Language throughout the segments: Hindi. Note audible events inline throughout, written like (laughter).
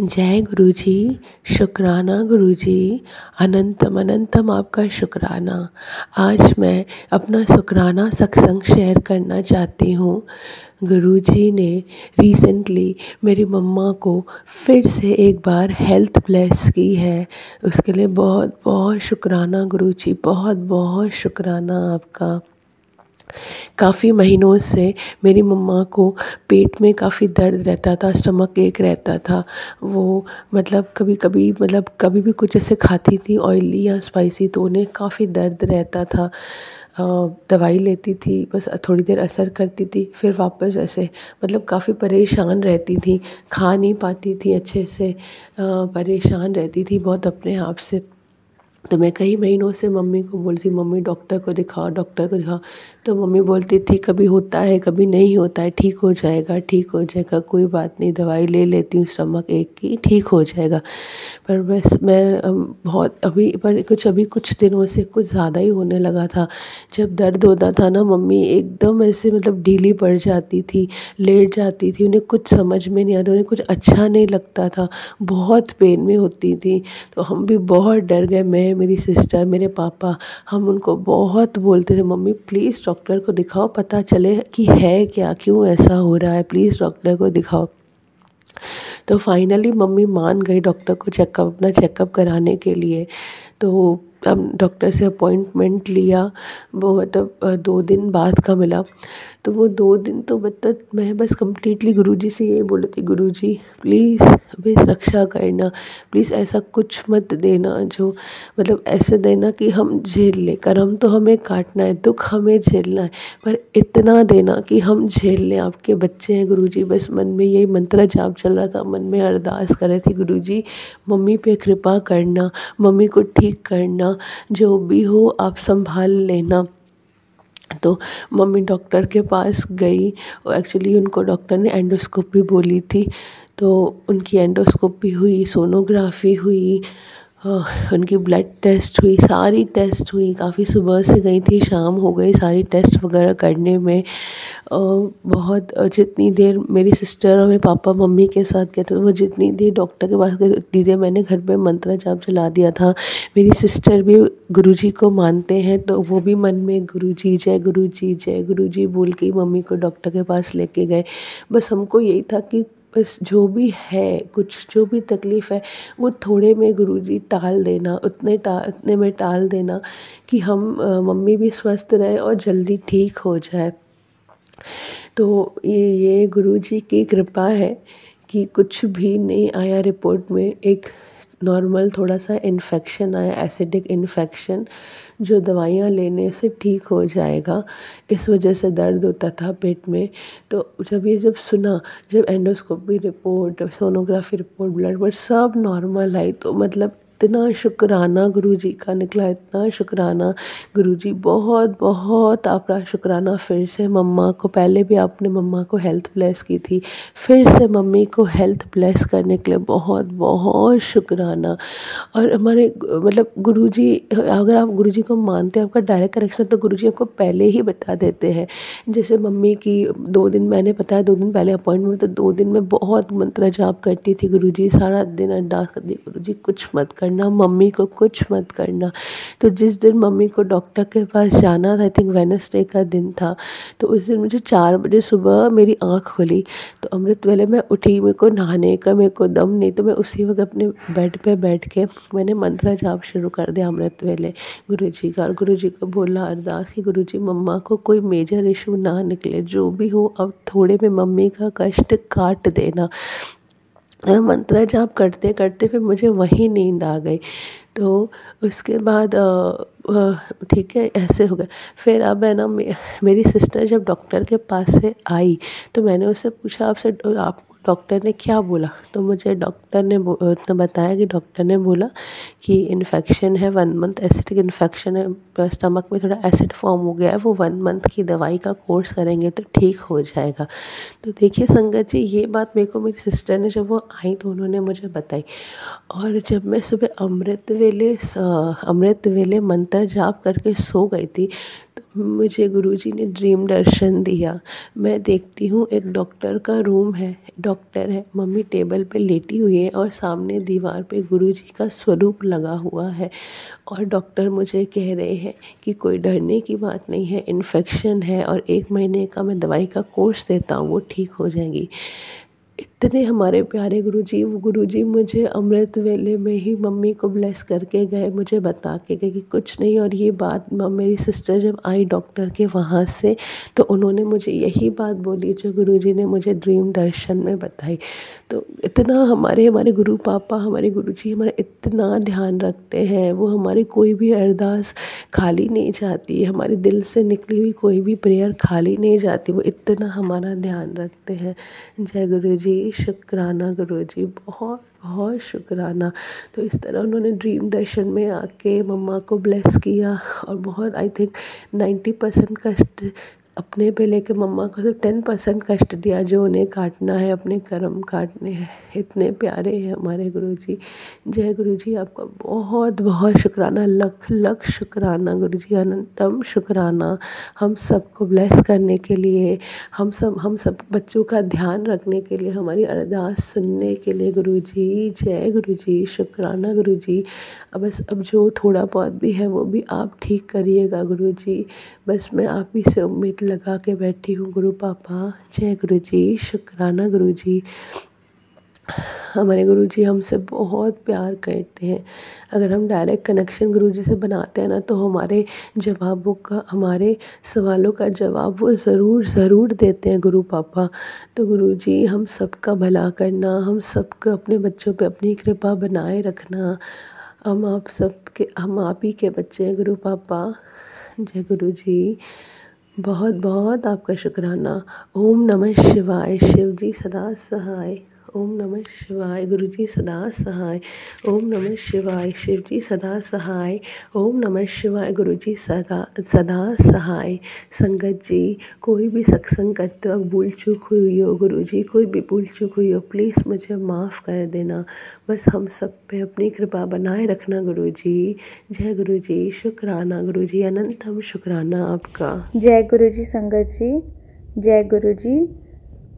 जय गुरु जी शुक्राना गुरु जी अनंतम अनंतम आपका शुक्राना आज मैं अपना शुक्राना सत्संग शेयर करना चाहती हूँ गुरु जी ने रिसेंटली मेरी मम्मा को फिर से एक बार हेल्थ ब्लेस की है उसके लिए बहुत बहुत शुक्राना गुरु जी बहुत बहुत शुक्राना आपका काफ़ी महीनों से मेरी मम्मा को पेट में काफ़ी दर्द रहता था स्टमक एक रहता था वो मतलब कभी कभी मतलब कभी भी कुछ ऐसे खाती थी ऑयली या स्पाइसी तो उन्हें काफ़ी दर्द रहता था दवाई लेती थी बस थोड़ी देर असर करती थी फिर वापस ऐसे मतलब काफ़ी परेशान रहती थी खा नहीं पाती थी अच्छे से परेशान रहती थी बहुत अपने आप से तो मैं कई महीनों से मम्मी को बोलती मम्मी डॉक्टर को दिखाओ डॉक्टर को दिखाओ तो मम्मी बोलती थी कभी होता है कभी नहीं होता है ठीक हो जाएगा ठीक हो जाएगा कोई बात नहीं दवाई ले लेती हूँ स्टमक एक की ठीक हो जाएगा पर बस मैं बहुत अभी पर कुछ अभी कुछ दिनों से कुछ ज़्यादा ही होने लगा था जब दर्द होता था ना मम्मी एकदम ऐसे मतलब ढीली पड़ जाती थी लेट जाती थी उन्हें कुछ समझ में नहीं आता उन्हें कुछ अच्छा नहीं लगता था बहुत पेन में होती थी तो हम भी बहुत डर गए मैं मेरी सिस्टर मेरे पापा हम उनको बहुत बोलते थे मम्मी प्लीज़ डॉक्टर को दिखाओ पता चले कि है क्या क्यों ऐसा हो रहा है प्लीज़ डॉक्टर को दिखाओ तो फाइनली मम्मी मान गई डॉक्टर को चेकअप अपना चेकअप कराने के लिए तो हम डॉक्टर से अपॉइंटमेंट लिया वो मतलब दो दिन बाद का मिला तो वो दो दिन तो मतलब मैं बस गुरु जी से ये बोले थे गुरु जी प्लीज़ हमें रक्षा करना प्लीज़ ऐसा कुछ मत देना जो मतलब ऐसे देना कि हम झेल लें कर्म तो हमें काटना है दुख हमें झेलना है पर इतना देना कि हम झेल लें आपके बच्चे हैं गुरु जी बस मन में यही मंत्र जाप चल रहा था मन में अरदास कर थे गुरु जी मम्मी पे कृपा करना मम्मी को ठीक करना जो भी हो आप संभाल लेना तो मम्मी डॉक्टर के पास गई एक्चुअली उनको डॉक्टर ने एंडोस्कोपी बोली थी तो उनकी एंडोस्कोपी हुई सोनोग्राफ़ी हुई उनकी ब्लड टेस्ट हुई सारी टेस्ट हुई काफ़ी सुबह से गई थी शाम हो गई सारी टेस्ट वगैरह करने में बहुत जितनी देर मेरी सिस्टर और मेरे पापा मम्मी के साथ गए थे वो जितनी देर डॉक्टर के पास गए उतनी देर मैंने घर पे मंत्रा जाप चला दिया था मेरी सिस्टर भी गुरुजी को मानते हैं तो वो भी मन में जी जय जी जय जी बोल के मम्मी को डॉक्टर के पास लेके गए बस हमको यही था कि बस जो भी है कुछ जो भी तकलीफ़ है वो थोड़े में गुरुजी टाल देना उतने टा उतने में टाल देना कि हम मम्मी भी स्वस्थ रहे और जल्दी ठीक हो जाए तो ये ये गुरुजी की कृपा है कि कुछ भी नहीं आया रिपोर्ट में एक नॉर्मल थोड़ा सा इन्फेक्शन आया एसिडिक इन्फेक्शन जो दवाइयाँ लेने से ठीक हो जाएगा इस वजह से दर्द होता था पेट में तो जब ये जब सुना जब endoscopy report sonography report blood work सब नॉर्मल आई तो मतलब इतना शुक्राना गुरु जी का निकला इतना शुक्राना गुरु जी बहुत बहुत आपका शुक्राना फिर से मम्मा को पहले भी आपने मम्मा को हेल्थ ब्लेस की थी फिर से मम्मी को हेल्थ ब्लेस करने के लिए बहुत बहुत शुक्राना और हमारे मतलब गुरु जी अगर आप गुरु जी को मानते हैं आपका डायरेक्ट कनेक्शन तो गुरु जी आपको पहले ही बता देते हैं जैसे मम्मी की दो दिन मैंने बताया दो दिन पहले अपॉइंटमेंट तो दो दिन में बहुत मंत्र जाप करती थी गुरु जी सारा दिन अरदास करती गुरु जी कुछ मत कर करना मम्मी को कुछ मत करना तो जिस दिन मम्मी को डॉक्टर के पास जाना था आई थिंक वेनसडे का दिन था तो उस दिन मुझे चार बजे सुबह मेरी आँख खुली तो अमृत वेले मैं उठी मेरे को नहाने का मेरे को दम नहीं तो मैं उसी वक्त अपने बेड पर बैठ के मैंने मंत्रा जाप शुरू कर दिया अमृत वेले गुरु जी का और गुरु जी को बोला अरदास कि गुरु जी मम्मा को कोई मेजर इशू ना निकले जो भी हो अब थोड़े में मम्मी का कष्ट काट देना मंत्र जाप करते करते फिर मुझे वही नींद आ गई तो उसके बाद ठीक है ऐसे हो गया फिर अब है ना मेरी सिस्टर जब डॉक्टर के पास से आई तो मैंने उससे पूछा आपसे आप डॉक्टर ने क्या बोला तो मुझे डॉक्टर ने उसने बताया कि डॉक्टर ने बोला कि इन्फेक्शन है वन मंथ एसिडिक इन्फेक्शन है स्टमक में थोड़ा एसिड फॉर्म हो गया है वो वन मंथ की दवाई का कोर्स करेंगे तो ठीक हो जाएगा तो देखिए संगत जी ये बात मेरे को मेरी सिस्टर ने जब वो आई तो उन्होंने मुझे बताई और जब मैं सुबह अमृत वेले अमृत वेले मंत्र जाप करके सो गई थी मुझे गुरुजी ने ड्रीम दर्शन दिया मैं देखती हूँ एक डॉक्टर का रूम है डॉक्टर है मम्मी टेबल पे लेटी हुई है और सामने दीवार पे गुरुजी का स्वरूप लगा हुआ है और डॉक्टर मुझे कह रहे हैं कि कोई डरने की बात नहीं है इन्फेक्शन है और एक महीने का मैं दवाई का कोर्स देता हूँ वो ठीक हो जाएगी इतने हमारे प्यारे गुरु जी गुरु जी मुझे अमृत वेले में ही मम्मी को ब्लेस करके गए मुझे बता के गए कि कुछ नहीं और ये बात मेरी सिस्टर जब आई डॉक्टर के वहाँ से तो उन्होंने मुझे यही बात बोली जो गुरु जी ने मुझे ड्रीम दर्शन में बताई तो इतना हमारे हमारे गुरु पापा हमारे गुरु जी हमारा इतना ध्यान रखते हैं वो हमारी कोई भी अरदास खाली नहीं जाती हमारे दिल से निकली हुई कोई भी प्रेयर खाली नहीं जाती वो इतना हमारा ध्यान रखते हैं जय गुरु जी शुक्राना गुरु जी बहुत बहुत शुक्राना तो इस तरह उन्होंने ड्रीम दर्शन में आके मम्मा को ब्लेस किया और बहुत आई थिंक नाइन्टी परसेंट कष्ट अपने पे लेके मम्मा को सिर्फ तो टेन परसेंट कष्ट दिया जो उन्हें काटना है अपने कर्म काटने हैं इतने प्यारे हैं हमारे गुरु जी जय गुरु जी आपका बहुत बहुत शुक्राना लख लख शुक्राना गुरु जी अनंतम शुक्राना हम सबको ब्लेस करने के लिए हम सब हम सब बच्चों का ध्यान रखने के लिए हमारी अरदास सुनने के लिए गुरु जी जय गुरु जी शुक्राना गुरु जी बस अब जो थोड़ा बहुत भी है वो भी आप ठीक करिएगा गुरु जी बस मैं आप ही से उम्मीद लगा के बैठी हूँ गुरु पापा जय गुरु जी शुक्राना गुरु जी हमारे गुरु जी हमसे बहुत प्यार करते हैं अगर हम डायरेक्ट कनेक्शन गुरु जी से बनाते हैं ना तो हमारे जवाबों का हमारे सवालों का जवाब वो ज़रूर ज़रूर देते हैं गुरु पापा तो गुरु जी हम सबका भला करना हम सबको अपने बच्चों पे अपनी कृपा बनाए रखना हम आप सब के हम आप ही के बच्चे हैं गुरु पापा जय गुरु जी बहुत बहुत आपका शुक्राना ओम नमः शिवाय शिव जी सदा सहाय ओम नमः शिवाय गुरु जी सदा सहाय ओम नमः शिवाय शिव जी सदा सहाय ओम नमः शिवाय गुरु जी सदा सदा सहाय संगत जी कोई भी सत्संग करते वक्त भूल चूक हुई हो गुरु जी कोई भी भूल चूक हुई हो प्लीज़ मुझे माफ़ कर देना बस हम सब पे अपनी कृपा बनाए रखना गुरु जी जय गुरु जी शुक्राना गुरु जी अनंतम शुक्राना आपका जय गुरु जी संगत जी जय गुरु जी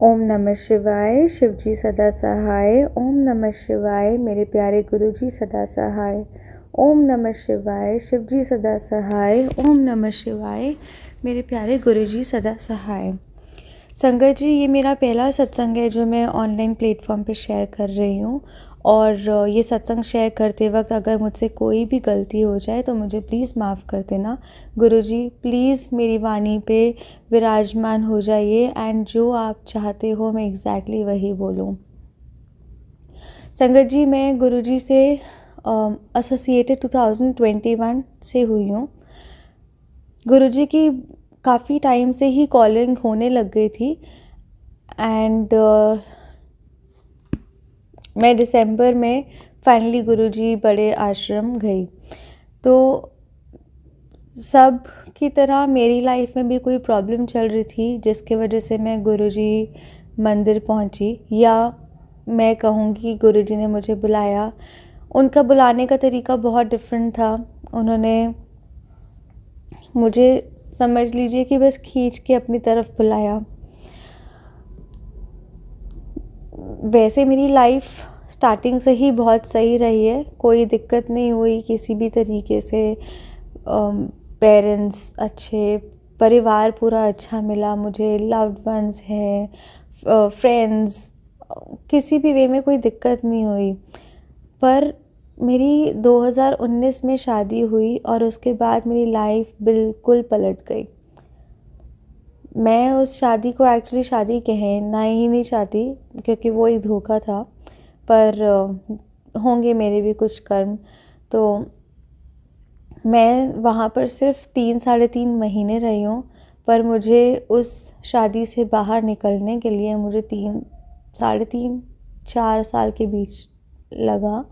ओम नमः शिवाय शिवजी सदा सहाय ओम नमः शिवाय मेरे प्यारे गुरु जी सदा सहाय ओम नमः शिवाय शिवजी सदा सहाय ओम नमः शिवाय मेरे प्यारे गुरु जी सदा सहाय संगत जी ये मेरा पहला सत्संग है जो मैं ऑनलाइन प्लेटफॉर्म पे शेयर कर रही हूँ और ये सत्संग शेयर करते वक्त अगर मुझसे कोई भी गलती हो जाए तो मुझे प्लीज़ माफ़ कर देना गुरुजी प्लीज़ मेरी वाणी पे विराजमान हो जाइए एंड जो आप चाहते हो मैं एग्जैक्टली वही बोलूँ संगत जी मैं गुरुजी से एसोसिएटेड uh, 2021 से हुई हूँ गुरुजी की काफ़ी टाइम से ही कॉलिंग होने लग गई थी एंड uh, मैं दिसंबर में फाइनली गुरुजी बड़े आश्रम गई तो सब की तरह मेरी लाइफ में भी कोई प्रॉब्लम चल रही थी जिसके वजह से मैं गुरुजी मंदिर पहुंची या मैं कहूँगी गुरुजी ने मुझे बुलाया उनका बुलाने का तरीका बहुत डिफरेंट था उन्होंने मुझे समझ लीजिए कि बस खींच के अपनी तरफ बुलाया वैसे मेरी लाइफ स्टार्टिंग से ही बहुत सही रही है कोई दिक्कत नहीं हुई किसी भी तरीके से पेरेंट्स um, अच्छे परिवार पूरा अच्छा मिला मुझे लव्ड वंस हैं फ्रेंड्स uh, किसी भी वे में कोई दिक्कत नहीं हुई पर मेरी 2019 में शादी हुई और उसके बाद मेरी लाइफ बिल्कुल पलट गई मैं उस शादी को एक्चुअली शादी ना ही नहीं चाहती क्योंकि वो एक धोखा था पर होंगे मेरे भी कुछ कर्म तो मैं वहाँ पर सिर्फ तीन साढ़े तीन महीने रही हूँ पर मुझे उस शादी से बाहर निकलने के लिए मुझे तीन साढ़े तीन चार साल के बीच लगा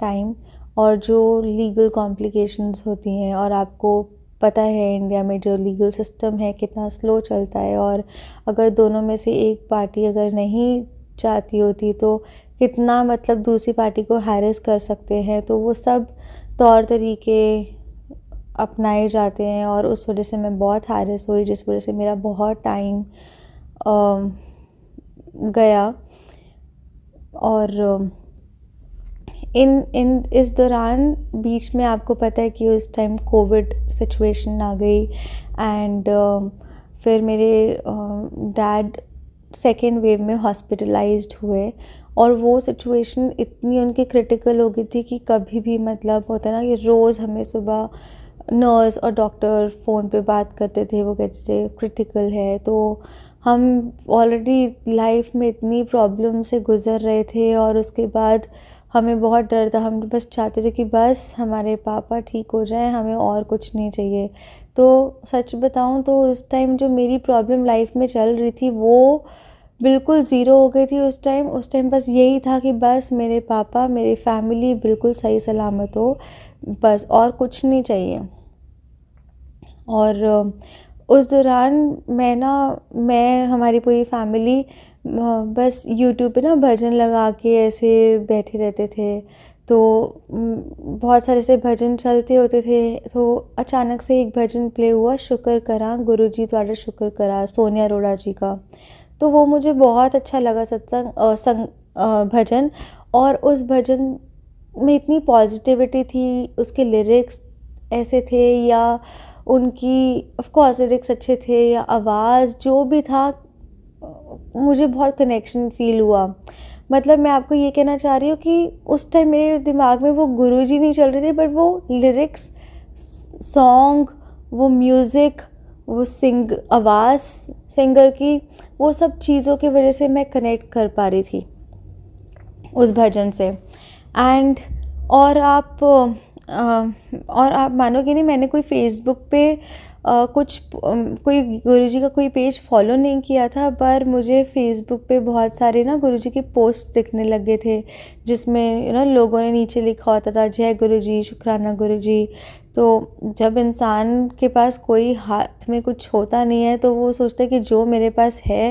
टाइम और जो लीगल कॉम्प्लिकेशंस होती हैं और आपको पता है इंडिया में जो लीगल सिस्टम है कितना स्लो चलता है और अगर दोनों में से एक पार्टी अगर नहीं चाहती होती तो कितना मतलब दूसरी पार्टी को हैरेस कर सकते हैं तो वो सब तौर तरीके अपनाए जाते हैं और उस वजह से मैं बहुत हैरेस हुई जिस वजह से मेरा बहुत टाइम गया और इन इन इस दौरान बीच में आपको पता है कि उस टाइम कोविड सिचुएशन आ गई एंड uh, um, फिर मेरे डैड सेकेंड वेव में हॉस्पिटलाइज हुए और वो सिचुएशन इतनी उनकी क्रिटिकल हो गई थी कि कभी भी मतलब होता है ना कि रोज़ हमें सुबह नर्स और डॉक्टर फ़ोन पे बात करते थे वो कहते थे क्रिटिकल है तो हम ऑलरेडी लाइफ में इतनी प्रॉब्लम से गुज़र रहे थे और उसके बाद हमें बहुत डर था हम बस चाहते थे कि बस हमारे पापा ठीक हो जाएं हमें और कुछ नहीं चाहिए तो सच बताऊं तो उस टाइम जो मेरी प्रॉब्लम लाइफ में चल रही थी वो बिल्कुल ज़ीरो हो गई थी उस टाइम उस टाइम बस यही था कि बस मेरे पापा मेरी फैमिली बिल्कुल सही सलामत हो बस और कुछ नहीं चाहिए और उस दौरान मैं ना मैं हमारी पूरी फैमिली हाँ, बस यूट्यूब पे ना भजन लगा के ऐसे बैठे रहते थे तो बहुत सारे से भजन चलते होते थे तो अचानक से एक भजन प्ले हुआ शुक्र करा गुरु जी द्वारा शुक्र करा सोनिया अरोड़ा जी का तो वो मुझे बहुत अच्छा लगा सत्संग संग भजन और उस भजन में इतनी पॉजिटिविटी थी उसके लिरिक्स ऐसे थे या उनकी ऑफ कोर्स लिरिक्स अच्छे थे या आवाज़ जो भी था मुझे बहुत कनेक्शन फ़ील हुआ मतलब मैं आपको ये कहना चाह रही हूँ कि उस टाइम मेरे दिमाग में वो गुरुजी नहीं चल रहे थे बट वो लिरिक्स सॉन्ग वो म्यूज़िक वो सिंग आवाज़ सिंगर की वो सब चीज़ों की वजह से मैं कनेक्ट कर पा रही थी उस भजन से एंड और आप और आप मानोगे नहीं मैंने कोई फेसबुक पे कुछ कोई गुरुजी का कोई पेज फॉलो नहीं किया था पर मुझे फेसबुक पे बहुत सारे ना गुरुजी के पोस्ट दिखने लगे थे जिसमें यू नो लोगों ने नीचे लिखा होता था जय गुरुजी शुक्राना गुरुजी तो जब इंसान के पास कोई हा में कुछ होता नहीं है तो वो सोचते हैं कि जो मेरे पास है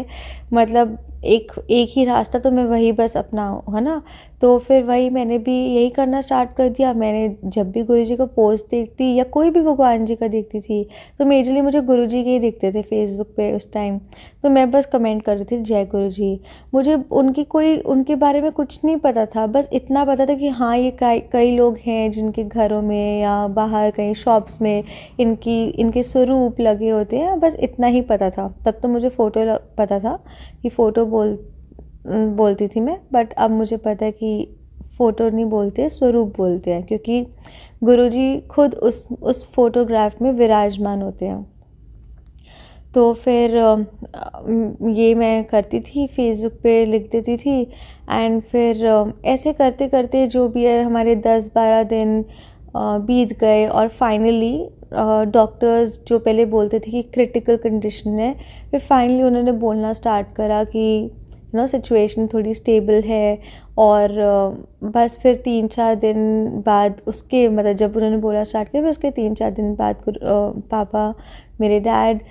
मतलब एक एक ही रास्ता तो मैं वही बस अपना है ना तो फिर वही मैंने भी यही करना स्टार्ट कर दिया मैंने जब भी गुरु जी का पोस्ट देखती या कोई भी भगवान जी का देखती थी तो मेजरली मुझे गुरु जी के ही देखते थे फेसबुक पे उस टाइम तो मैं बस कमेंट कर रही थी जय गुरु जी मुझे उनकी कोई उनके बारे में कुछ नहीं पता था बस इतना पता था कि हाँ ये कई लोग हैं जिनके घरों में या बाहर कहीं शॉप्स में इनकी इनके स्वरूप लगे लगे होते हैं बस इतना ही पता था तब तो मुझे फ़ोटो पता था कि फ़ोटो बोल बोलती थी मैं बट अब मुझे पता है कि फ़ोटो नहीं बोलते स्वरूप बोलते हैं क्योंकि गुरुजी खुद उस उस फोटोग्राफ में विराजमान होते हैं तो फिर ये मैं करती थी फेसबुक पे लिख देती थी एंड फिर ऐसे करते करते जो भी है हमारे दस बारह दिन बीत गए और फाइनली डॉक्टर्स जो पहले बोलते थे कि क्रिटिकल कंडीशन है फिर फाइनली उन्होंने बोलना स्टार्ट करा कि यू नो सिचुएशन थोड़ी स्टेबल है और बस फिर तीन चार दिन बाद उसके मतलब जब उन्होंने बोला स्टार्ट किया फिर उसके तीन चार दिन बाद पापा मेरे डैड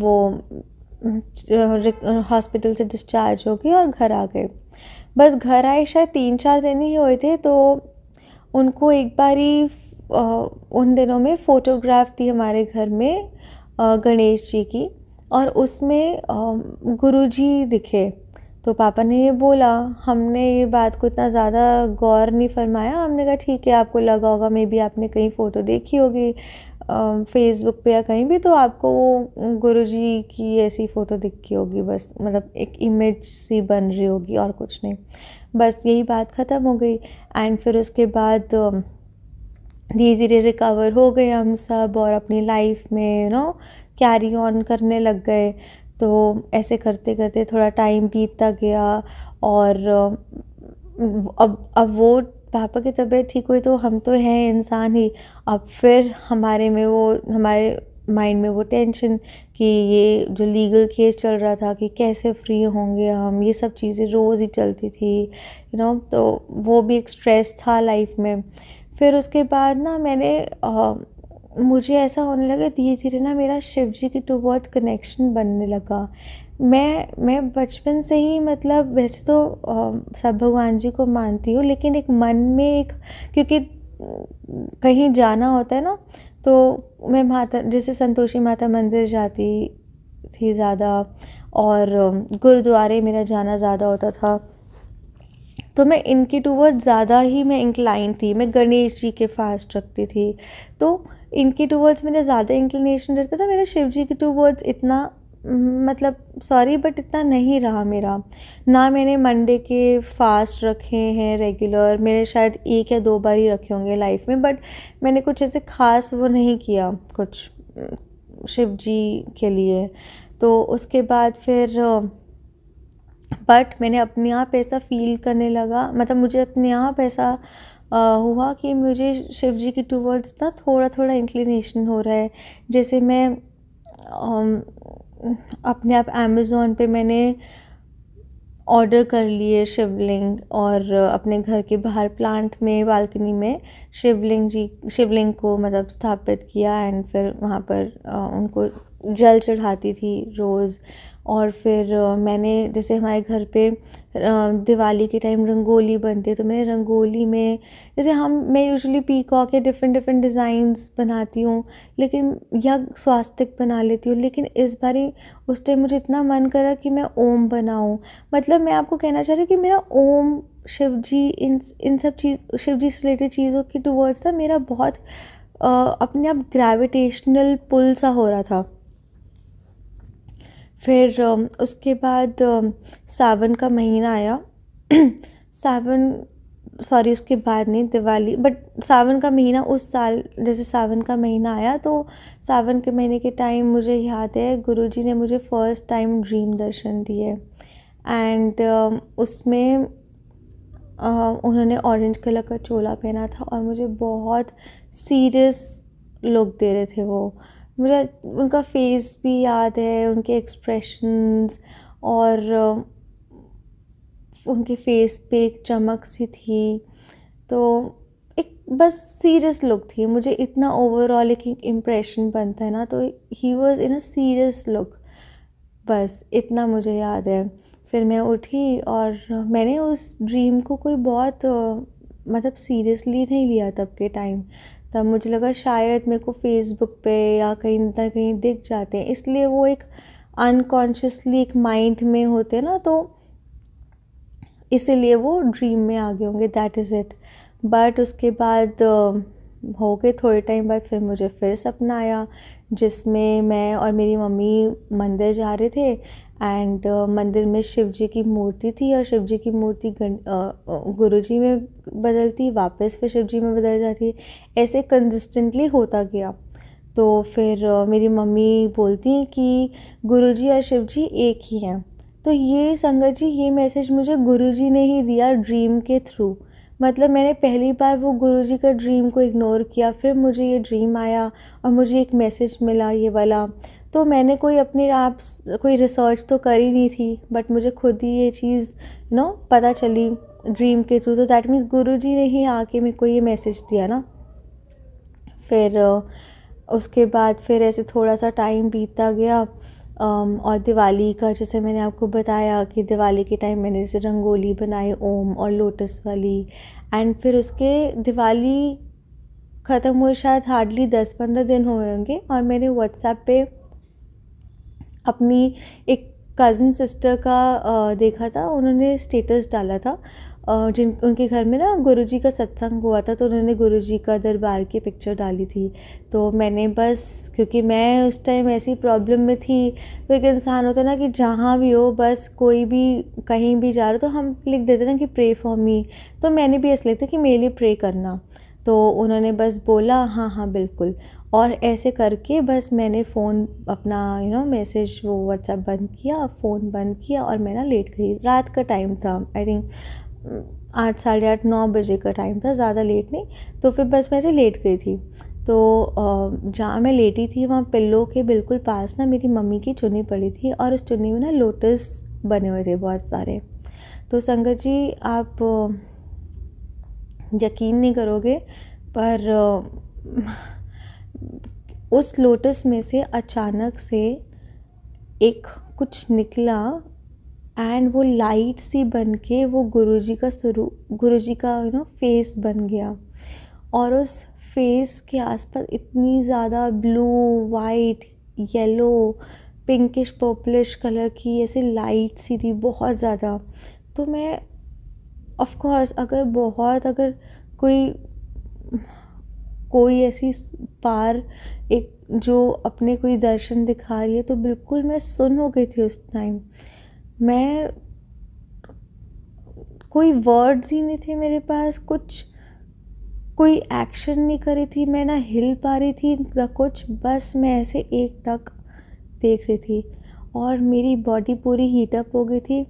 वो हॉस्पिटल से डिस्चार्ज हो गए और घर आ गए बस घर आए शायद तीन चार दिन ही हुए थे तो उनको एक बार ही उन दिनों में फ़ोटोग्राफ थी हमारे घर में गणेश जी की और उसमें गुरु जी दिखे तो पापा ने ये बोला हमने ये बात को इतना ज़्यादा गौर नहीं फरमाया हमने कहा ठीक है आपको लगा होगा मे बी आपने कहीं फ़ोटो देखी होगी फेसबुक पे या कहीं भी तो आपको वो जी की ऐसी फ़ोटो दिखी होगी बस मतलब एक इमेज सी बन रही होगी और कुछ नहीं बस यही बात ख़त्म हो गई एंड फिर उसके बाद धीरे धीरे रिकवर हो गए हम सब और अपनी लाइफ में यू नो कैरी ऑन करने लग गए तो ऐसे करते करते थोड़ा टाइम बीतता गया और अब अब वो पापा की तबीयत ठीक हुई तो हम तो हैं इंसान ही अब फिर हमारे में वो हमारे माइंड में वो टेंशन कि ये जो लीगल केस चल रहा था कि कैसे फ्री होंगे हम ये सब चीज़ें रोज़ ही चलती थी यू you नो know? तो वो भी एक स्ट्रेस था लाइफ में फिर उसके बाद ना मैंने मुझे ऐसा होने लगा धीरे धीरे ना मेरा शिव जी के टूवर्ड्स कनेक्शन बनने लगा मैं मैं बचपन से ही मतलब वैसे तो सब भगवान जी को मानती हूँ लेकिन एक मन में एक क्योंकि कहीं जाना होता है ना तो मैं माता जैसे संतोषी माता मंदिर जाती थी ज़्यादा और गुरुद्वारे मेरा जाना ज़्यादा होता था तो मैं इनके टूवर्ड ज़्यादा ही मैं इंक्लाइन थी मैं गणेश जी के फास्ट रखती थी तो इनके टूवर्ड्स मेरे ज़्यादा इंक्लिनेशन रहता था मेरे शिव जी के टूवर्ड्स इतना हम्म, मतलब सॉरी बट इतना नहीं रहा मेरा ना मैंने मंडे के फास्ट रखे हैं रेगुलर मेरे शायद एक या दो बार ही रखे होंगे लाइफ में बट मैंने कुछ ऐसे खास वो नहीं किया कुछ हम्म, शिव जी के लिए तो उसके बाद फिर बट मैंने अपने आप ऐसा फ़ील करने लगा मतलब मुझे अपने आप ऐसा हुआ कि मुझे शिव जी के टूवर्ड्स ना थोड़ा थोड़ा इंक्लिनेशन हो रहा है जैसे मैं अपने आप अमेज़ोन पे मैंने ऑर्डर कर लिए शिवलिंग और अपने घर के बाहर प्लांट में बालकनी में शिवलिंग जी शिवलिंग को मतलब स्थापित किया एंड फिर वहाँ पर उनको जल चढ़ाती थी रोज़ और फिर मैंने जैसे हमारे घर पे दिवाली के टाइम रंगोली बनती है तो मैंने रंगोली में जैसे हम मैं यूजुअली पीकॉक या डिफ़रेंट डिफ़रेंट डिज़ाइंस बनाती हूँ लेकिन या स्वास्तिक बना लेती हूँ लेकिन इस बारी उस टाइम मुझे इतना मन करा कि मैं ओम बनाऊँ मतलब मैं आपको कहना चाह रही हूँ कि मेरा ओम शिव जी इन इन सब चीज़ शिव जी से रिलेटेड चीज़ों की टूवर्ड्स था मेरा बहुत आ, अपने आप ग्रेविटेशनल पुल सा हो रहा था फिर उसके बाद सावन का महीना आया (clears throat) सावन सॉरी उसके बाद नहीं दिवाली बट सावन का महीना उस साल जैसे सावन का महीना आया तो सावन के महीने के टाइम मुझे याद है गुरुजी ने मुझे फ़र्स्ट टाइम ड्रीम दर्शन दिए एंड उसमें उन्होंने ऑरेंज कलर का चोला पहना था और मुझे बहुत सीरियस लुक दे रहे थे वो मुझे उनका फेस भी याद है उनके एक्सप्रेशंस और उनके फेस पे एक चमक सी थी तो एक बस सीरियस लुक थी मुझे इतना ओवरऑल एक इम्प्रेशन बनता है ना तो he was in a serious look बस इतना मुझे याद है फिर मैं उठी और मैंने उस ड्रीम को कोई बहुत मतलब सीरियसली नहीं लिया तब के टाइम तब मुझे लगा शायद मेरे को फ़ेसबुक पे या कहीं ना कहीं दिख जाते हैं इसलिए वो एक अनकॉन्शियसली एक माइंड में होते हैं ना तो इसीलिए वो ड्रीम में आ गए होंगे दैट इज़ इट बट उसके बाद हो गए थोड़े टाइम बाद फिर मुझे फिर सपना आया जिसमें मैं और मेरी मम्मी मंदिर जा रहे थे एंड uh, मंदिर में शिव जी की मूर्ति थी और शिव जी की मूर्ति गुरु जी में बदलती वापस फिर शिव जी में बदल जाती ऐसे कंसिस्टेंटली होता गया तो फिर मेरी मम्मी बोलती हैं कि गुरु जी और शिव जी एक ही हैं तो ये संगत जी ये मैसेज मुझे गुरु जी ने ही दिया ड्रीम के थ्रू मतलब मैंने पहली बार वो गुरु जी का ड्रीम को इग्नोर किया फिर मुझे ये ड्रीम आया और मुझे एक मैसेज मिला ये वाला तो मैंने कोई अपने आप कोई रिसर्च तो करी नहीं थी बट मुझे खुद ही ये चीज़ नो पता चली ड्रीम के थ्रू तो दैट मीन्स गुरु जी ने ही आके मेरे को ये मैसेज दिया ना फिर उसके बाद फिर ऐसे थोड़ा सा टाइम बीतता गया और दिवाली का जैसे मैंने आपको बताया कि दिवाली के टाइम मैंने जैसे रंगोली बनाई ओम और लोटस वाली एंड फिर उसके दिवाली ख़त्म हुए शायद हार्डली दस पंद्रह दिन हुए होंगे और मैंने व्हाट्सएप पे अपनी एक कज़न सिस्टर का देखा था उन्होंने स्टेटस डाला था जिन उनके घर में ना गुरुजी का सत्संग हुआ था तो उन्होंने गुरुजी का दरबार की पिक्चर डाली थी तो मैंने बस क्योंकि मैं उस टाइम ऐसी प्रॉब्लम में थी तो एक इंसान होता ना कि जहाँ भी हो बस कोई भी कहीं भी जा रहा तो हम लिख देते ना कि प्रे फॉर मी तो मैंने भी ऐसे लिखा कि मेरे लिए प्रे करना तो उन्होंने बस बोला हाँ हाँ बिल्कुल और ऐसे करके बस मैंने फ़ोन अपना यू नो मैसेज वो व्हाट्सएप बंद किया फ़ोन बंद किया और मैं ना लेट गई रात का टाइम था आई थिंक आठ साढ़े आठ नौ बजे का टाइम था ज़्यादा लेट नहीं तो फिर बस मैं ऐसे लेट गई थी तो जहाँ मैं लेटी थी वहाँ पिल्लो के बिल्कुल पास ना मेरी मम्मी की चुन्नी पड़ी थी और उस चुन्नी में ना लोटस बने हुए थे बहुत सारे तो संगत जी आप यकीन नहीं करोगे पर उस लोटस में से अचानक से एक कुछ निकला एंड वो लाइट सी बन के वो गुरुजी का स्वरूप गुरुजी का यू नो फेस बन गया और उस फेस के आसपास इतनी ज़्यादा blue white yellow pinkish purplish colour की ऐसे लाइट सी थी बहुत ज़्यादा तो मैं ऑफ कोर्स अगर बहुत अगर कोई कोई ऐसी पार एक जो अपने कोई दर्शन दिखा रही है तो बिल्कुल मैं सुन हो गई थी उस टाइम मैं कोई वर्ड्स ही नहीं थे मेरे पास कुछ कोई एक्शन नहीं करी थी मैं ना हिल पा रही थी ना कुछ बस मैं ऐसे एक टक देख रही थी और मेरी बॉडी पूरी हीटअप हो गई थी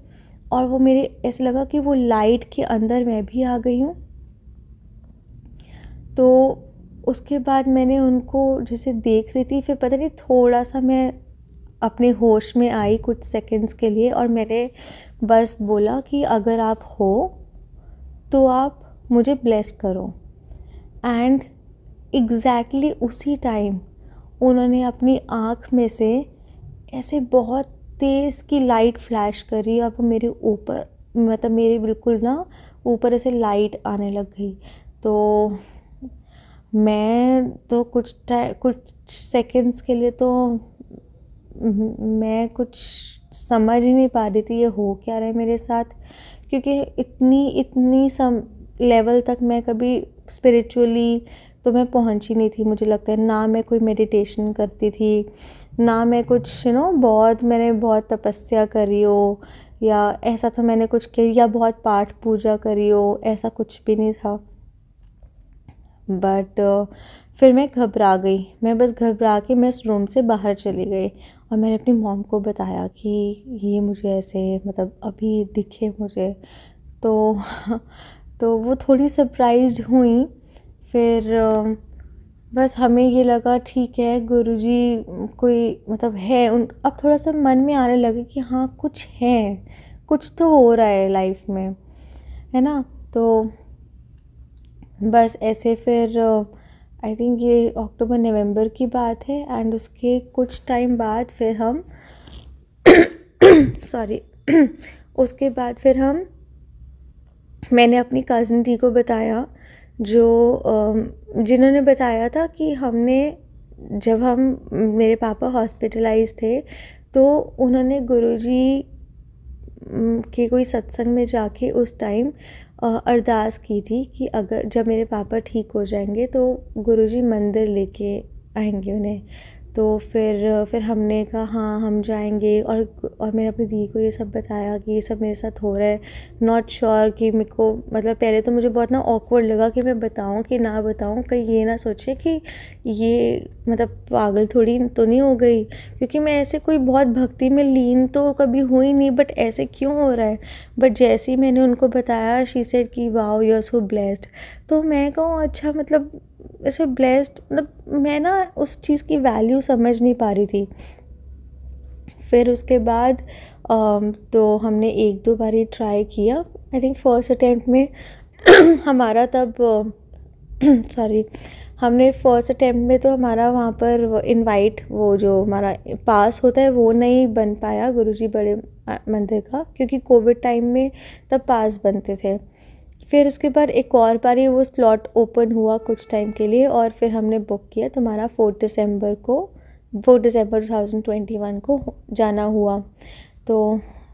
और वो मेरे ऐसे लगा कि वो लाइट के अंदर मैं भी आ गई हूँ तो उसके बाद मैंने उनको जैसे देख रही थी फिर पता नहीं थोड़ा सा मैं अपने होश में आई कुछ सेकंड्स के लिए और मैंने बस बोला कि अगर आप हो तो आप मुझे ब्लेस करो एंड एग्जैक्टली exactly उसी टाइम उन्होंने अपनी आँख में से ऐसे बहुत तेज़ की लाइट फ्लैश करी और वो मेरे ऊपर मतलब मेरे बिल्कुल ना ऊपर ऐसे लाइट आने लग गई तो मैं तो कुछ टाइ कुछ सेकंड्स के लिए तो मैं कुछ समझ ही नहीं पा रही थी ये हो क्या रहा है मेरे साथ क्योंकि इतनी इतनी सम लेवल तक मैं कभी स्पिरिचुअली तो मैं पहुंची नहीं थी मुझे लगता है ना मैं कोई मेडिटेशन करती थी ना मैं कुछ यू नो बहुत मैंने बहुत तपस्या करी हो या ऐसा तो मैंने कुछ किया या बहुत पाठ पूजा करी हो ऐसा कुछ भी नहीं था बट uh, फिर मैं घबरा गई मैं बस घबरा के मैं उस रूम से बाहर चली गई और मैंने अपनी मॉम को बताया कि ये मुझे ऐसे मतलब अभी दिखे मुझे तो (laughs) तो वो थोड़ी सरप्राइज हुई फिर uh, बस हमें ये लगा ठीक है गुरुजी कोई मतलब है उन अब थोड़ा सा मन में आने लगे कि हाँ कुछ है कुछ तो हो रहा है लाइफ में है ना तो बस ऐसे फिर आई uh, थिंक ये अक्टूबर नवंबर की बात है एंड उसके कुछ टाइम बाद फिर हम सॉरी (coughs) (coughs) उसके बाद फिर हम मैंने अपनी कज़न दी को बताया जो um, जिन्होंने बताया था कि हमने जब हम मेरे पापा हॉस्पिटलाइज थे तो उन्होंने गुरुजी mm, के कोई सत्संग में जाके उस टाइम अरदास की थी कि अगर जब मेरे पापा ठीक हो जाएंगे तो गुरुजी मंदिर लेके आएंगे उन्हें तो फिर फिर हमने कहा हाँ हम जाएंगे और और मैंने अपनी दी को ये सब बताया कि ये सब मेरे साथ हो रहा है नॉट श्योर कि मेरे को मतलब पहले तो मुझे बहुत ना ऑकवर्ड लगा कि मैं बताऊँ कि ना बताऊँ कहीं ये ना सोचे कि ये मतलब पागल थोड़ी तो नहीं हो गई क्योंकि मैं ऐसे कोई बहुत भक्ति में लीन तो कभी हुई नहीं बट ऐसे क्यों हो रहा है बट जैसे ही मैंने उनको बताया शी सेड कि wow you are so blessed तो मैं कहूँ अच्छा मतलब ऐसे ब्लेस्ड मतलब मैं ना उस चीज़ की वैल्यू समझ नहीं पा रही थी फिर उसके बाद तो हमने एक दो बारी ट्राई किया आई थिंक फर्स्ट अटैम्प्ट में (clears throat) हमारा तब सॉरी (clears throat) हमने फर्स्ट अटैम्प्ट में तो हमारा वहाँ पर इनवाइट वो जो हमारा पास होता है वो नहीं बन पाया गुरुजी बड़े मंदिर का क्योंकि कोविड टाइम में तब पास बनते थे फिर उसके बाद एक और बारी वो स्लॉट ओपन हुआ कुछ टाइम के लिए और फिर हमने बुक किया तुम्हारा फोर्थ दिसंबर को फोर्थ दिसंबर 2021 को जाना हुआ तो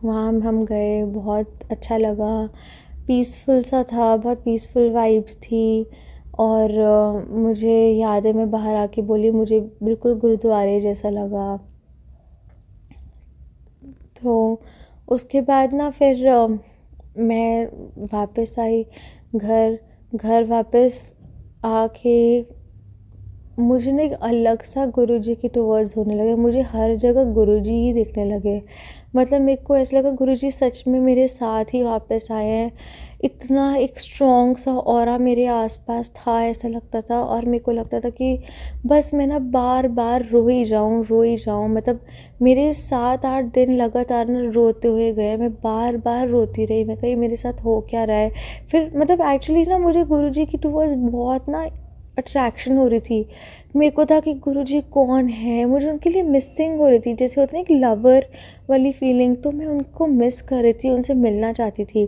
वहाँ हम गए बहुत अच्छा लगा पीसफुल सा था बहुत पीसफुल वाइब्स थी और मुझे याद है मैं बाहर आके बोली मुझे बिल्कुल गुरुद्वारे जैसा लगा तो उसके बाद ना फिर मैं वापस आई घर घर वापस आके मुझे ना एक अलग सा गुरुजी के टूवर्ड्स होने लगे मुझे हर जगह गुरुजी ही दिखने लगे मतलब मेरे को ऐसा लगा गुरु जी सच में मेरे साथ ही वापस आए हैं इतना एक स्ट्रॉन्ग सा और मेरे आसपास था ऐसा लगता था और मेरे को लगता था कि बस मैं ना बार बार रो ही जाऊँ रो ही जाऊँ मतलब मेरे सात आठ दिन लगातार ना रोते हुए गए मैं बार बार रोती रही मैं कहीं मेरे साथ हो क्या रहा है फिर मतलब एक्चुअली ना मुझे गुरु जी की टूवर्स बहुत ना अट्रैक्शन हो रही थी मेरे को था कि गुरु जी कौन है मुझे उनके लिए मिसिंग हो रही थी जैसे होती है एक लवर वाली फीलिंग तो मैं उनको मिस कर रही थी उनसे मिलना चाहती थी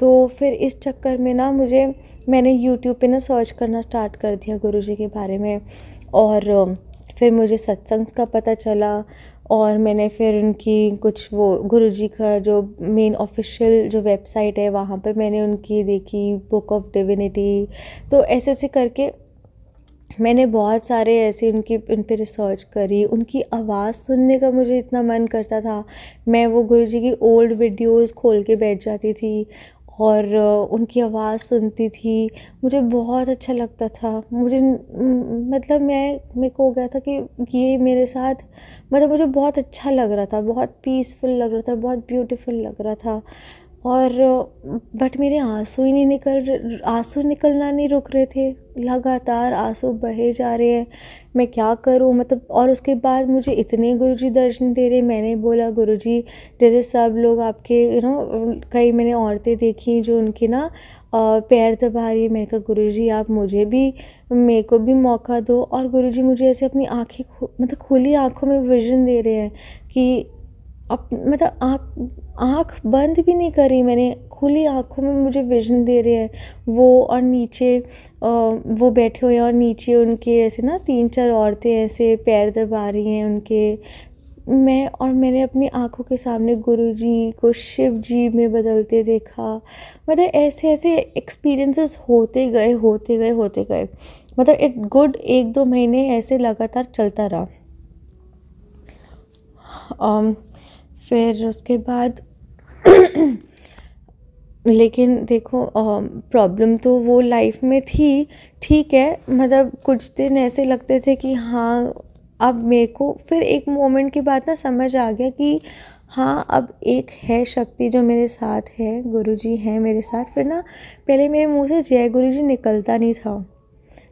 तो फिर इस चक्कर में ना मुझे मैंने यूट्यूब पे ना सर्च करना स्टार्ट कर दिया गुरु जी के बारे में और फिर मुझे सत्संग का पता चला और मैंने फिर उनकी कुछ वो गुरु जी का जो मेन ऑफिशियल जो वेबसाइट है वहाँ पर मैंने उनकी देखी बुक ऑफ डिविनिटी तो ऐसे ऐसे करके मैंने बहुत सारे ऐसे उनकी उन पर रिसर्च करी उनकी आवाज़ सुनने का मुझे इतना मन करता था मैं वो गुरु जी की ओल्ड वीडियोज़ खोल के बैठ जाती थी और उनकी आवाज़ सुनती थी मुझे बहुत अच्छा लगता था मुझे मतलब मैं मेरे को हो गया था कि ये मेरे साथ मतलब मुझे बहुत अच्छा लग रहा था बहुत पीसफुल लग रहा था बहुत ब्यूटीफुल लग रहा था और बट मेरे आँसू ही नहीं निकल आँसू निकलना नहीं रुक रहे थे लगातार आँसू बहे जा रहे हैं मैं क्या करूँ मतलब और उसके बाद मुझे इतने गुरुजी दर्शन दे रहे मैंने बोला गुरुजी जैसे सब लोग आपके यू नो कई मैंने औरतें देखी जो उनके ना पैर दबा रही है मैंने कहा गुरु आप मुझे भी मेरे को भी मौका दो और गुरु मुझे ऐसे अपनी आँखें मतलब खुली आँखों में विजन दे रहे हैं कि अप मतलब आँख आँख बंद भी नहीं करी मैंने खुली आँखों में मुझे विज़न दे रहे हैं वो और नीचे वो बैठे हुए हैं और नीचे उनके ऐसे ना तीन चार औरतें ऐसे पैर दबा रही हैं उनके मैं और मैंने अपनी आँखों के सामने गुरु जी को शिव जी में बदलते देखा मतलब ऐसे ऐसे एक्सपीरियंसेस होते गए होते गए होते गए मतलब एक गुड एक दो महीने ऐसे लगातार चलता रहा um, फिर उसके बाद (coughs) लेकिन देखो प्रॉब्लम तो वो लाइफ में थी ठीक है मतलब कुछ दिन ऐसे लगते थे कि हाँ अब मेरे को फिर एक मोमेंट के बाद ना समझ आ गया कि हाँ अब एक है शक्ति जो मेरे साथ है गुरुजी हैं मेरे साथ फिर ना पहले मेरे मुंह से जय गुरुजी निकलता नहीं था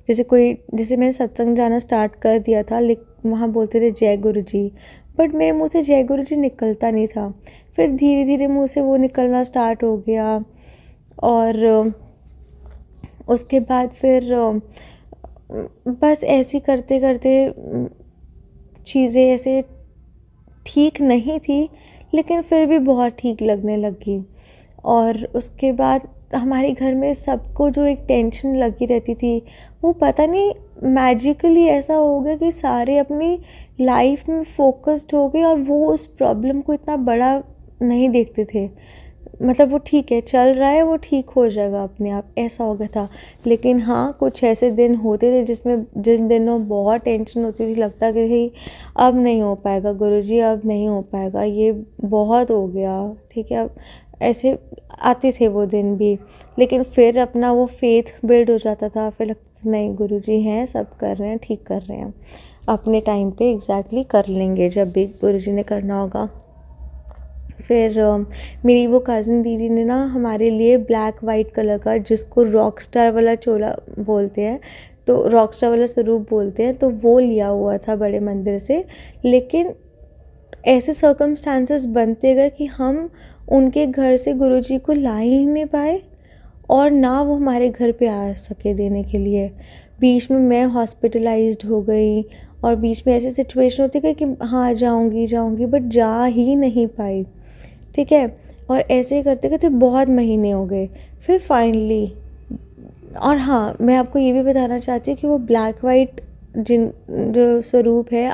जैसे कोई जैसे मैंने सत्संग जाना स्टार्ट कर दिया था लेकिन वहाँ बोलते थे जय गुरुजी बट मेरे मुंह से जय गुरुजी निकलता नहीं था फिर धीरे धीरे मुँह से वो निकलना स्टार्ट हो गया और उसके बाद फिर बस ऐसी करते करते चीज़ें ऐसे ठीक नहीं थी लेकिन फिर भी बहुत ठीक लगने लगी और उसके बाद हमारे घर में सबको जो एक टेंशन लगी रहती थी वो पता नहीं मैजिकली ऐसा हो गया कि सारे अपनी लाइफ में फोकस्ड हो गए और वो उस प्रॉब्लम को इतना बड़ा नहीं देखते थे मतलब वो ठीक है चल रहा है वो ठीक हो जाएगा अपने आप ऐसा हो गया था लेकिन हाँ कुछ ऐसे दिन होते थे जिसमें जिन दिनों बहुत टेंशन होती थी लगता कि भाई अब नहीं हो पाएगा गुरुजी अब नहीं हो पाएगा ये बहुत हो गया ठीक है अब ऐसे आते थे वो दिन भी लेकिन फिर अपना वो फेथ बिल्ड हो जाता था फिर लगता था नहीं गुरु हैं सब कर रहे हैं ठीक कर रहे हैं अपने टाइम पे एग्जैक्टली exactly कर लेंगे जब भी गुरु ने करना होगा फिर मेरी वो कज़न दीदी ने ना हमारे लिए ब्लैक वाइट कलर का जिसको रॉक स्टार वाला चोला बोलते हैं तो रॉक स्टार वाला स्वरूप बोलते हैं तो वो लिया हुआ था बड़े मंदिर से लेकिन ऐसे सर्कमस्टांसेस बनते गए कि हम उनके घर से गुरुजी को ला ही नहीं पाए और ना वो हमारे घर पे आ सके देने के लिए बीच में मैं हॉस्पिटलाइज्ड हो गई और बीच में ऐसी सिचुएशन होती गई कि हाँ जाऊँगी जाऊँगी बट जा ही नहीं पाई ठीक है और ऐसे ही करते करते बहुत महीने हो गए फिर फाइनली और हाँ मैं आपको ये भी बताना चाहती हूँ कि वो ब्लैक वाइट जिन जो स्वरूप है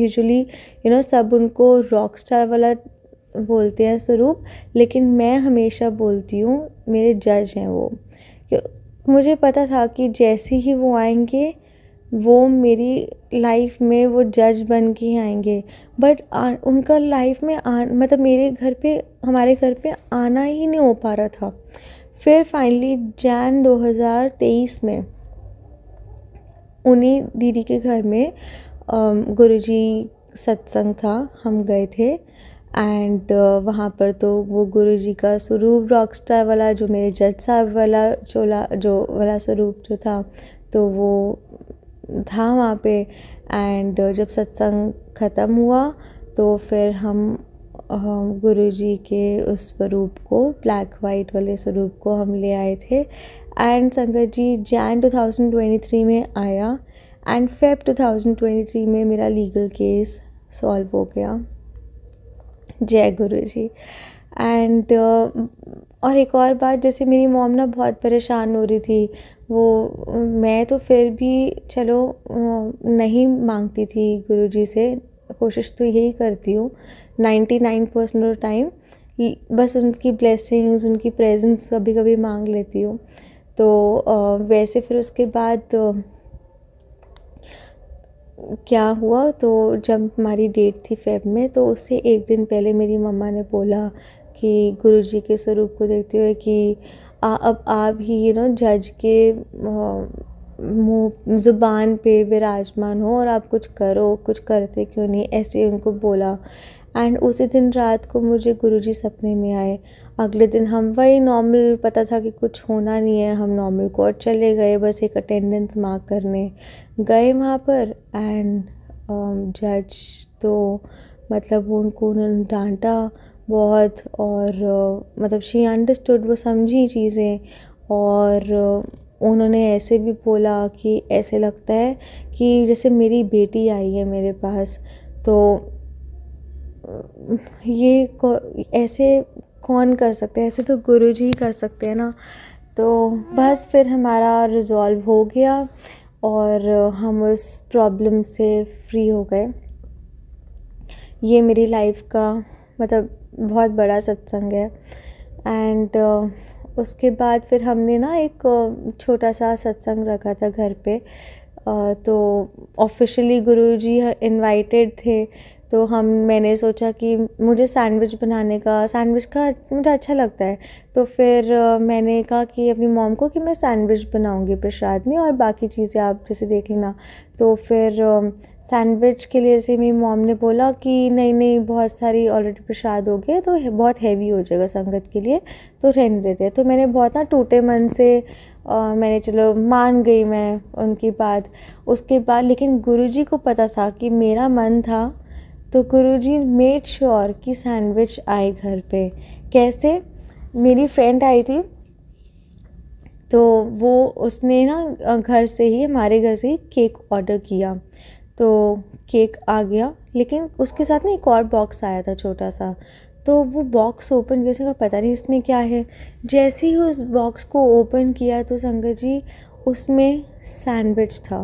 यूजुअली यू नो सब उनको रॉक स्टार वाला बोलते हैं स्वरूप लेकिन मैं हमेशा बोलती हूँ मेरे जज हैं वो मुझे पता था कि जैसे ही वो आएंगे वो मेरी लाइफ में वो जज बन के ही आएंगे बट उनका लाइफ में आ मतलब मेरे घर पे हमारे घर पे आना ही नहीं हो पा रहा था फिर फाइनली जैन 2023 में उन्हीं दीदी के घर में गुरुजी सत्संग था हम गए थे एंड वहाँ पर तो वो गुरुजी का स्वरूप स्टार वाला जो मेरे जज साहब वाला चोला जो वाला स्वरूप जो था तो वो था वहाँ पे एंड uh, जब सत्संग ख़त्म हुआ तो फिर हम uh, गुरु जी के उस स्वरूप को ब्लैक वाइट वाले स्वरूप को हम ले आए थे एंड संगत जी जैन 2023 में आया एंड फेब 2023 में मेरा लीगल केस सॉल्व हो गया जय गुरु जी एंड uh, और एक और बात जैसे मेरी मॉम ना बहुत परेशान हो रही थी वो मैं तो फिर भी चलो नहीं मांगती थी गुरुजी से कोशिश तो यही करती हूँ ninety nine percent of time बस उनकी ब्लेसिंग्स उनकी प्रेजेंस कभी कभी मांग लेती हूँ तो वैसे फिर उसके बाद क्या हुआ तो जब हमारी डेट थी फेब में तो उससे एक दिन पहले मेरी मम्मा ने बोला कि गुरु जी के स्वरूप को देखते हुए कि आ, अब आप ही यू नो जज के मुँह ज़ुबान पे विराजमान हो और आप कुछ करो कुछ करते क्यों नहीं ऐसे उनको बोला एंड उसी दिन रात को मुझे गुरुजी सपने में आए अगले दिन हम वही नॉर्मल पता था कि कुछ होना नहीं है हम नॉर्मल कोर्ट चले गए बस एक अटेंडेंस मार्क करने गए वहाँ पर एंड जज तो मतलब उनको उन्होंने डांटा बहुत और मतलब शी अंडरस्टूड वो समझी चीज़ें और उन्होंने ऐसे भी बोला कि ऐसे लगता है कि जैसे मेरी बेटी आई है मेरे पास तो ये ऐसे कौन कर सकते हैं ऐसे तो गुरु जी ही कर सकते हैं ना तो बस फिर हमारा रिजॉल्व हो गया और हम उस प्रॉब्लम से फ्री हो गए ये मेरी लाइफ का मतलब बहुत बड़ा सत्संग है एंड uh, उसके बाद फिर हमने ना एक uh, छोटा सा सत्संग रखा था घर पे uh, तो ऑफिशियली गुरु जी इन्वाइटेड थे तो हम मैंने सोचा कि मुझे सैंडविच बनाने का सैंडविच का मुझे अच्छा लगता है तो फिर uh, मैंने कहा कि अपनी मॉम को कि मैं सैंडविच बनाऊंगी प्रसाद में और बाकी चीज़ें आप जैसे देख लेना तो फिर um, सैंडविच के लिए से मेरी मॉम ने बोला कि नहीं नहीं बहुत सारी ऑलरेडी प्रसाद हो गए तो बहुत हैवी हो जाएगा संगत के लिए तो रहने देते हैं तो मैंने बहुत ना टूटे मन से आ, मैंने चलो मान गई मैं उनकी बात उसके बाद लेकिन गुरुजी को पता था कि मेरा मन था तो गुरुजी मेड श्योर कि सैंडविच आए घर पे कैसे मेरी फ्रेंड आई थी तो वो उसने ना घर से ही हमारे घर से ही केक ऑर्डर किया तो केक आ गया लेकिन उसके साथ ना एक और बॉक्स आया था छोटा सा तो वो बॉक्स ओपन किया उसका पता नहीं इसमें क्या है जैसे ही उस बॉक्स को ओपन किया तो संगत जी उसमें सैंडविच था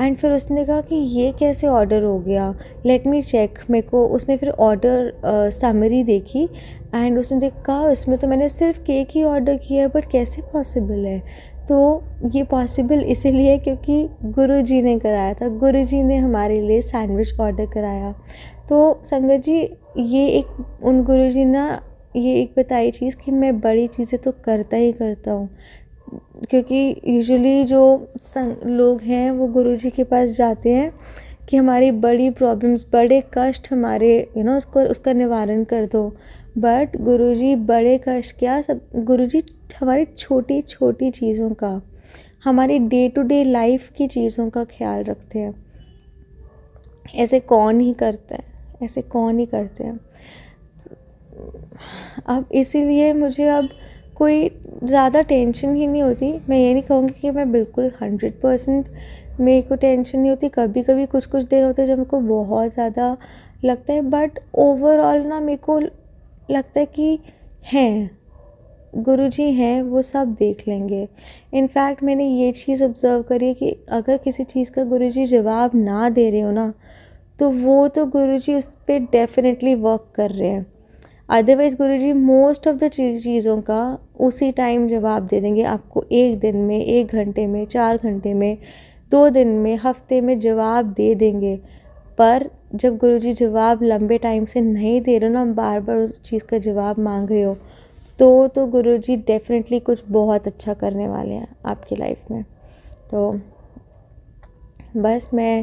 एंड फिर उसने कहा कि ये कैसे ऑर्डर हो गया लेट मी चेक मेरे को उसने फिर ऑर्डर समरी देखी एंड उसने देखा इसमें तो मैंने सिर्फ केक ही ऑर्डर किया है बट कैसे पॉसिबल है तो ये पॉसिबल इसीलिए क्योंकि गुरु जी ने कराया था गुरु जी ने हमारे लिए सैंडविच ऑर्डर कराया तो संगत जी ये एक उन गुरु जी ने ये एक बताई चीज़ कि मैं बड़ी चीज़ें तो करता ही करता हूँ क्योंकि यूजुअली जो संग लोग हैं वो गुरु जी के पास जाते हैं कि हमारी बड़ी प्रॉब्लम्स बड़े कष्ट हमारे यू you नो know, उसको उसका निवारण कर दो बट गुरुजी बड़े कष्ट क्या सब गुरु हमारी छोटी छोटी चीज़ों का हमारी डे टू डे लाइफ की चीज़ों का ख्याल रखते हैं ऐसे कौन ही करता है ऐसे कौन ही करते हैं अब इसीलिए मुझे अब कोई ज़्यादा टेंशन ही नहीं होती मैं ये नहीं कहूँगी कि मैं बिल्कुल हंड्रेड परसेंट मेरे को टेंशन नहीं होती कभी कभी कुछ कुछ दिन होते हैं जब मेरे को बहुत ज़्यादा लगता है बट ओवरऑल ना मेरे को लगता है कि हैं गुरु जी हैं वो सब देख लेंगे इनफैक्ट मैंने ये चीज़ ऑब्ज़र्व करी कि अगर किसी चीज़ का गुरु जी जवाब ना दे रहे हो ना तो वो तो गुरु जी उस पर डेफिनेटली वर्क कर रहे हैं अदरवाइज़ गुरु जी मोस्ट ऑफ़ द चीज़ों का उसी टाइम जवाब दे देंगे आपको एक दिन में एक घंटे में चार घंटे में दो दिन में हफ्ते में जवाब दे देंगे पर जब गुरुजी जवाब लंबे टाइम से नहीं दे रहे हो ना हम बार बार उस चीज़ का जवाब मांग रहे हो तो तो गुरुजी डेफ़िनेटली कुछ बहुत अच्छा करने वाले हैं आपकी लाइफ में तो बस मैं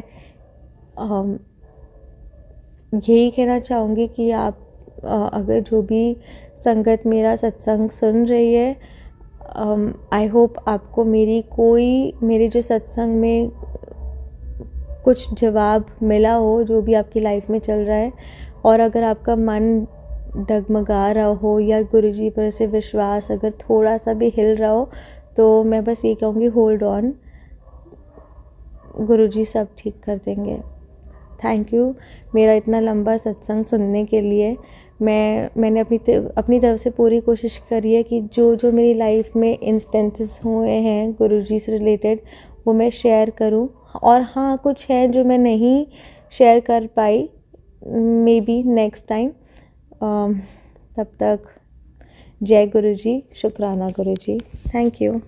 यही कहना चाहूँगी कि आप अगर जो भी संगत मेरा सत्संग सुन रही है आई होप आपको मेरी कोई मेरे जो सत्संग में कुछ जवाब मिला हो जो भी आपकी लाइफ में चल रहा है और अगर आपका मन डगमगा रहा हो या गुरु जी पर से विश्वास अगर थोड़ा सा भी हिल रहा हो तो मैं बस ये कहूँगी होल्ड ऑन गुरु जी सब ठीक कर देंगे थैंक यू मेरा इतना लंबा सत्संग सुनने के लिए मैं मैंने अपनी अपनी तरफ से पूरी कोशिश करी है कि जो जो मेरी लाइफ में इंस्टेंसेस हुए हैं गुरु जी से रिलेटेड वो मैं शेयर करूँ और हाँ कुछ है जो मैं नहीं शेयर कर पाई मे बी नेक्स्ट टाइम तब तक जय गुरु जी शुक्राना गुरु जी थैंक यू